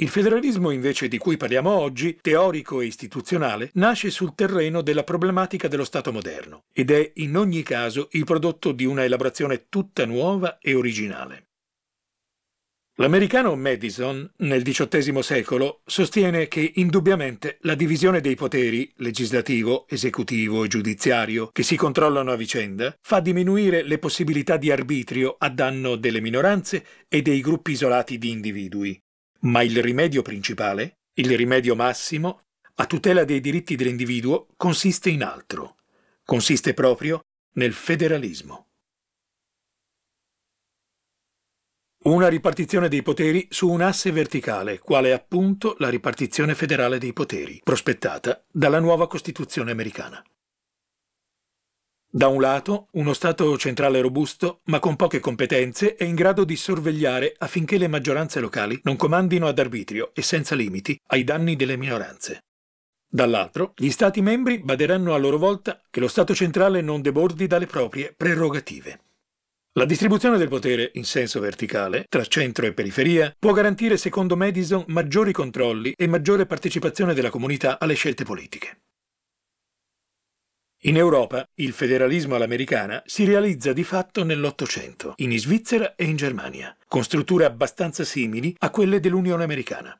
Il federalismo invece di cui parliamo oggi, teorico e istituzionale, nasce sul terreno della problematica dello Stato moderno ed è in ogni caso il prodotto di una elaborazione tutta nuova e originale. L'americano Madison, nel XVIII secolo, sostiene che indubbiamente la divisione dei poteri, legislativo, esecutivo e giudiziario, che si controllano a vicenda, fa diminuire le possibilità di arbitrio a danno delle minoranze e dei gruppi isolati di individui, ma il rimedio principale, il rimedio massimo, a tutela dei diritti dell'individuo consiste in altro. Consiste proprio nel federalismo. Una ripartizione dei poteri su un asse verticale, quale appunto la ripartizione federale dei poteri, prospettata dalla nuova Costituzione americana. Da un lato, uno Stato centrale robusto, ma con poche competenze, è in grado di sorvegliare affinché le maggioranze locali non comandino ad arbitrio e senza limiti ai danni delle minoranze. Dall'altro, gli Stati membri baderanno a loro volta che lo Stato centrale non debordi dalle proprie prerogative. La distribuzione del potere in senso verticale, tra centro e periferia, può garantire, secondo Madison, maggiori controlli e maggiore partecipazione della comunità alle scelte politiche. In Europa il federalismo all'americana si realizza di fatto nell'Ottocento, in Svizzera e in Germania, con strutture abbastanza simili a quelle dell'Unione americana.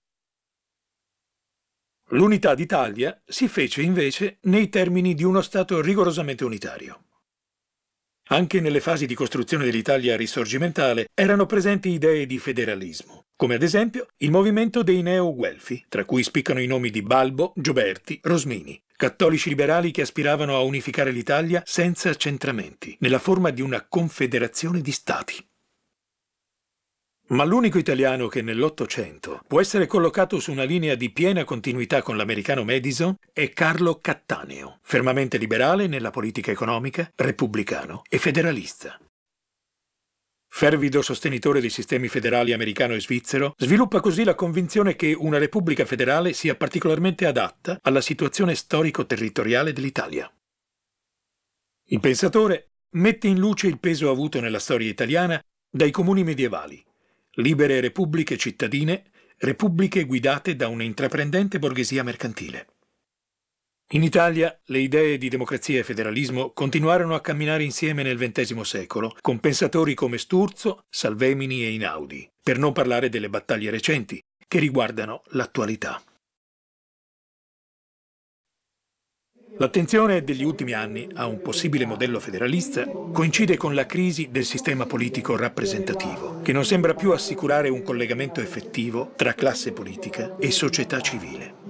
L'unità d'Italia si fece invece nei termini di uno Stato rigorosamente unitario. Anche nelle fasi di costruzione dell'Italia risorgimentale erano presenti idee di federalismo come ad esempio il movimento dei neo-guelfi, tra cui spiccano i nomi di Balbo, Gioberti, Rosmini, cattolici liberali che aspiravano a unificare l'Italia senza accentramenti, nella forma di una confederazione di stati. Ma l'unico italiano che nell'Ottocento può essere collocato su una linea di piena continuità con l'americano Madison è Carlo Cattaneo, fermamente liberale nella politica economica, repubblicano e federalista. Fervido sostenitore dei sistemi federali americano e svizzero, sviluppa così la convinzione che una repubblica federale sia particolarmente adatta alla situazione storico-territoriale dell'Italia. Il pensatore mette in luce il peso avuto nella storia italiana dai comuni medievali, libere repubbliche cittadine, repubbliche guidate da un'intraprendente borghesia mercantile. In Italia le idee di democrazia e federalismo continuarono a camminare insieme nel XX secolo, con pensatori come Sturzo, Salvemini e Inaudi, per non parlare delle battaglie recenti, che riguardano l'attualità. L'attenzione degli ultimi anni a un possibile modello federalista coincide con la crisi del sistema politico rappresentativo, che non sembra più assicurare un collegamento effettivo tra classe politica e società civile.